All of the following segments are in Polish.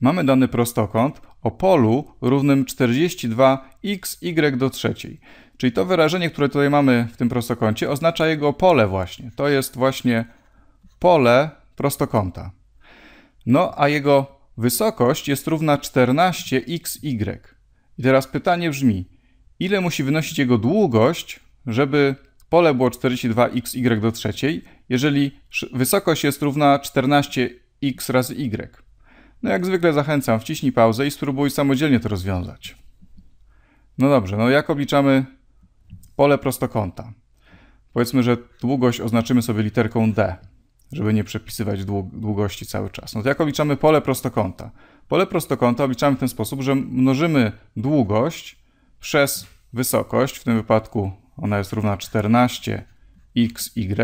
Mamy dany prostokąt o polu równym 42xy do trzeciej. Czyli to wyrażenie, które tutaj mamy w tym prostokącie, oznacza jego pole właśnie. To jest właśnie pole prostokąta. No a jego wysokość jest równa 14xy. I teraz pytanie brzmi, ile musi wynosić jego długość, żeby pole było 42xy do trzeciej, jeżeli wysokość jest równa 14x razy y. No jak zwykle zachęcam, wciśnij pauzę i spróbuj samodzielnie to rozwiązać. No dobrze, no jak obliczamy pole prostokąta? Powiedzmy, że długość oznaczymy sobie literką d, żeby nie przepisywać długości cały czas. No to jak obliczamy pole prostokąta? Pole prostokąta obliczamy w ten sposób, że mnożymy długość przez wysokość, w tym wypadku ona jest równa 14 xy,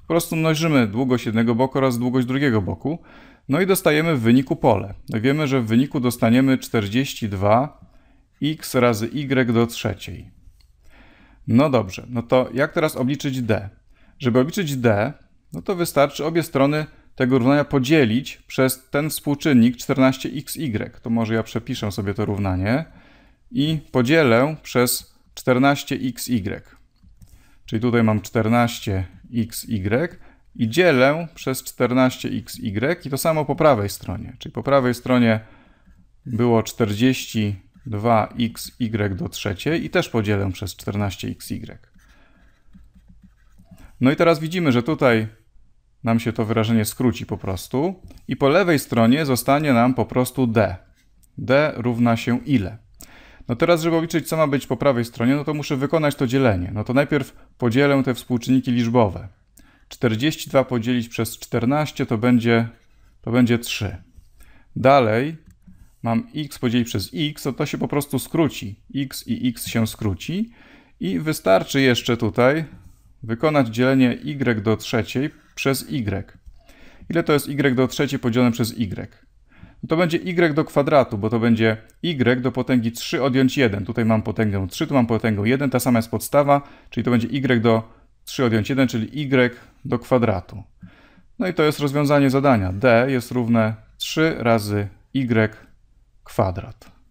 po prostu mnożymy długość jednego boku oraz długość drugiego boku. No i dostajemy w wyniku pole. Wiemy, że w wyniku dostaniemy 42x razy y do trzeciej. No dobrze, no to jak teraz obliczyć d? Żeby obliczyć d, no to wystarczy obie strony tego równania podzielić przez ten współczynnik 14xy. To może ja przepiszę sobie to równanie i podzielę przez 14xy. Czyli tutaj mam 14xy i dzielę przez 14xy i to samo po prawej stronie. Czyli po prawej stronie było 42xy do trzeciej i też podzielę przez 14xy. No i teraz widzimy, że tutaj nam się to wyrażenie skróci po prostu i po lewej stronie zostanie nam po prostu d. d równa się ile? No teraz, żeby obliczyć, co ma być po prawej stronie, no to muszę wykonać to dzielenie. No to najpierw podzielę te współczynniki liczbowe. 42 podzielić przez 14 to będzie, to będzie 3. Dalej mam x podzielić przez x, to to się po prostu skróci. x i x się skróci. I wystarczy jeszcze tutaj wykonać dzielenie y do trzeciej przez y. Ile to jest y do trzeciej podzielone przez y? No to będzie y do kwadratu, bo to będzie y do potęgi 3 odjąć 1. Tutaj mam potęgę 3, tu mam potęgę 1, ta sama jest podstawa, czyli to będzie y do 3 odjąć 1, czyli y do kwadratu. No i to jest rozwiązanie zadania. d jest równe 3 razy y kwadrat.